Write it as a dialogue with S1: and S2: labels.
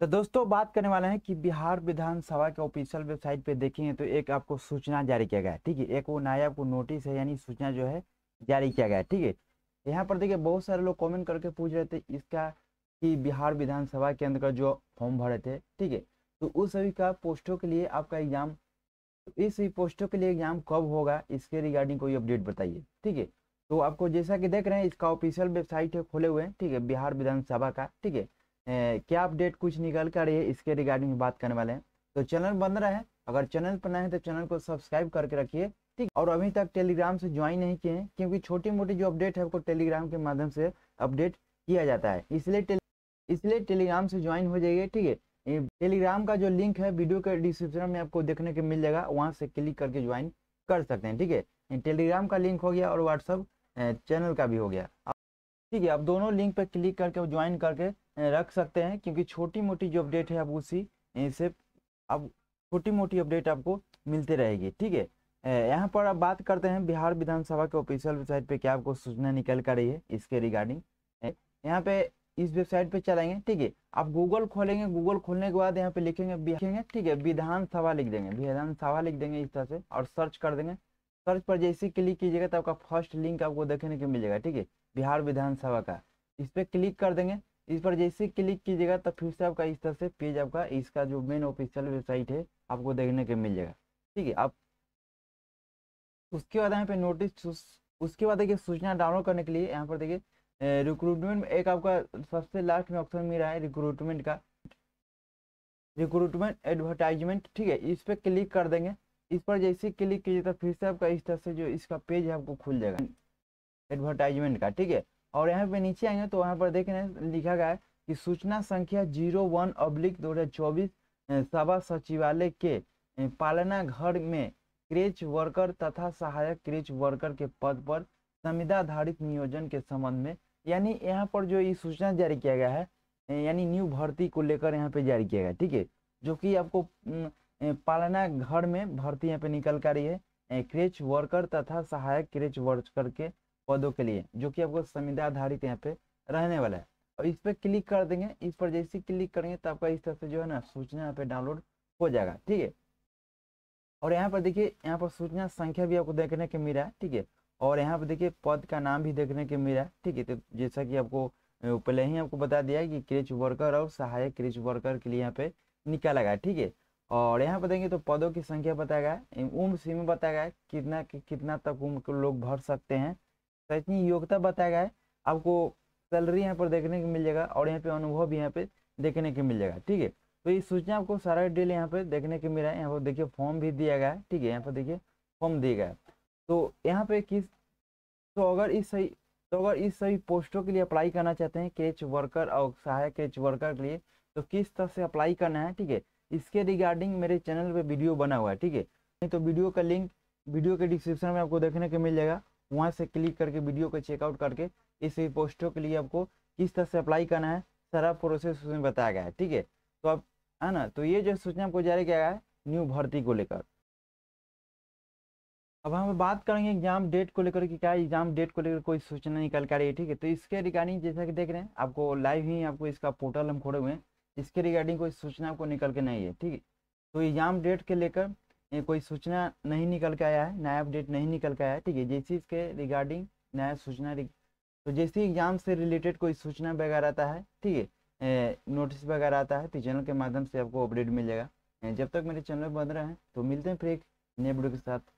S1: तो दोस्तों बात करने वाले हैं कि बिहार विधानसभा के ऑफिशियल वेबसाइट पे देखेंगे तो एक आपको सूचना जारी किया गया है ठीक है एक वो नायब आपको नोटिस है यानी सूचना जो है जारी किया गया है ठीक है यहाँ पर देखिए बहुत सारे लोग कमेंट करके पूछ रहे थे इसका कि बिहार विधानसभा के अंदर जो फॉर्म भरे थे ठीक है तो उस सभी का पोस्टों के लिए आपका एग्जाम तो इस सभी पोस्टों के लिए एग्जाम कब होगा इसके रिगार्डिंग कोई अपडेट बताइए ठीक है तो आपको जैसा कि देख रहे हैं इसका ऑफिशियल वेबसाइट है खोले हुए हैं ठीक है बिहार विधानसभा का ठीक है क्या अपडेट कुछ निकल कर ये इसके रिगार्डिंग बात करने वाले हैं तो चैनल बन रहा है अगर चैनल पर नए हैं तो चैनल को सब्सक्राइब करके रखिए ठीक और अभी तक टेलीग्राम से ज्वाइन नहीं किए हैं क्योंकि छोटी मोटी जो अपडेट है वो टेलीग्राम के माध्यम से अपडेट किया जाता है इसलिए इसलिए टेलीग्राम से ज्वाइन हो जाइए ठीक है टेलीग्राम का जो लिंक है वीडियो के डिस्क्रिप्शन में आपको देखने के मिल जाएगा वहाँ से क्लिक करके ज्वाइन कर सकते हैं ठीक है टेलीग्राम का लिंक हो गया और व्हाट्सअप चैनल का भी हो गया ठीक है अब दोनों लिंक पर क्लिक करके ज्वाइन करके रख सकते हैं क्योंकि छोटी मोटी जो अपडेट है आप उसी से अब छोटी मोटी अपडेट आपको मिलते रहेगी ठीक है यहाँ पर अब बात करते हैं बिहार विधानसभा के ऑफिशियल वेबसाइट पे क्या आपको सूचना निकल कर रही है इसके रिगार्डिंग यहाँ पे इस वेबसाइट पे चलाएंगे ठीक है आप गूगल खोलेंगे गूगल खोलने के बाद यहाँ पे लिखेंगे लिखेंगे ठीक है विधानसभा लिख देंगे विधानसभा लिख देंगे इस तरह से और सर्च कर देंगे सर्च पर जैसे क्लिक कीजिएगा तो आपका फर्स्ट लिंक आपको देखने को मिलेगा ठीक है बिहार विधानसभा का इस पर क्लिक कर देंगे इस पर जैसे क्लिक कीजिएगा तो फिर से आपका इस तरह से पेज आपका इसका जो मेन ऑफिशियल वेबसाइट है आपको देखने के मिल जाएगा ठीक है आप उसके बाद यहाँ पे नोटिस उसके बाद देखिए सूचना डाउनलोड करने के लिए यहाँ पर देखिए रिक्रूटमेंट एक आपका सबसे लास्ट में ऑप्शन मिल रहा है रिक्रूटमेंट का रिक्रूटमेंट एडवर्टाइजमेंट ठीक है इस पर क्लिक कर देंगे इस पर जैसे क्लिक कीजिए तो फिर से आपका इस तरह से जो इसका पेज है आपको खुल जाएगा एडवर्टाइजमेंट का ठीक है और यहाँ पे नीचे आएंगे तो वहाँ पर देख रहे लिखा गया है कि सूचना संख्या जीरो वन अब्लिक दो हज़ार चौबीस सभा सचिवालय के पालना घर में क्रेच वर्कर तथा सहायक क्रेच वर्कर के पद पर संविधाधारित नियोजन के संबंध में यानी यहाँ पर जो ये सूचना जारी किया गया है यानी न्यू भर्ती को लेकर यहाँ पे जारी किया गया ठीक है जो कि आपको पालना घर में भर्ती यहाँ पे निकल कर रही है क्रेच वर्कर तथा सहायक क्रेच वर्कर के पदों के लिए जो कि आपको संविदा आधारित यहाँ पे रहने वाला है और इस पर क्लिक कर देंगे इस पर जैसे क्लिक करेंगे तो आपका इस तरह से जो है ना सूचना यहाँ पे डाउनलोड हो जाएगा ठीक है और यहाँ पर देखिए यहाँ पर सूचना संख्या भी आपको देखने के मिला है ठीक है और यहाँ पर देखिए पद का नाम भी देखने के मिला ठीक है तो जैसा कि आपको पहले ही आपको बता दिया कि क्रिच वर्कर और सहायक क्रिच वर्कर के लिए यहाँ पे निकाला गया ठीक है और यहाँ पर देखेंगे तो पदों की संख्या बताया गया है उम्र सीमा बताया गया कितना कितना तक उम्र लोग भर सकते हैं शैक्षणिक योग्यता बताया गया है आपको सैलरी यहाँ पर देखने को मिल जाएगा और यहाँ पे अनुभव भी यहाँ पे देखने को मिल जाएगा ठीक है तो ये सूचना आपको सारा डिटेल यहाँ पे देखने को मिला है यहाँ पर देखिए फॉर्म भी दिया गया है ठीक है यहाँ पर देखिए फॉर्म दिया गया है तो यहाँ पे किस तो अगर इस सही तो अगर इस सभी पोस्टों के लिए अप्लाई करना चाहते हैं केच वर्कर और सहायक केच वर्कर के लिए तो किस तरह से अप्लाई करना है ठीक है इसके रिगार्डिंग मेरे चैनल पे वीडियो बना हुआ है ठीक है नहीं तो वीडियो का लिंक वीडियो के डिस्क्रिप्शन में आपको देखने को मिल जाएगा वहाँ से क्लिक करके वीडियो को चेकआउट करके इस पोस्टों के लिए आपको किस तरह से अप्लाई करना है सारा प्रोसेस उसमें बताया गया है ठीक है तो अब है ना तो ये जो सूचना आपको जारी किया गया है न्यू भर्ती को लेकर अब हम बात करेंगे एग्जाम डेट को लेकर कि क्या एग्जाम डेट को लेकर कोई सूचना निकल कर रही है ठीक है तो इसके रिगार्डिंग जैसा कि देख रहे हैं आपको लाइव ही आपको इसका पोर्टल हम खोले हुए हैं इसके रिगार्डिंग कोई सूचना आपको निकल के नहीं है ठीक है तो एग्जाम डेट के लेकर कोई सूचना नहीं निकल के आया है नया अपडेट नहीं निकल के आया है ठीक है जैसे इसके रिगार्डिंग नया सूचना तो जैसे एग्जाम से रिलेटेड कोई सूचना वगैरह आता है ठीक है नोटिस वगैरह आता है तो चैनल के माध्यम से आपको अपडेट मिल जाएगा जब तक मेरे चैनल बंद रहे हैं तो मिलते हैं फिर एक नए वीडियो के साथ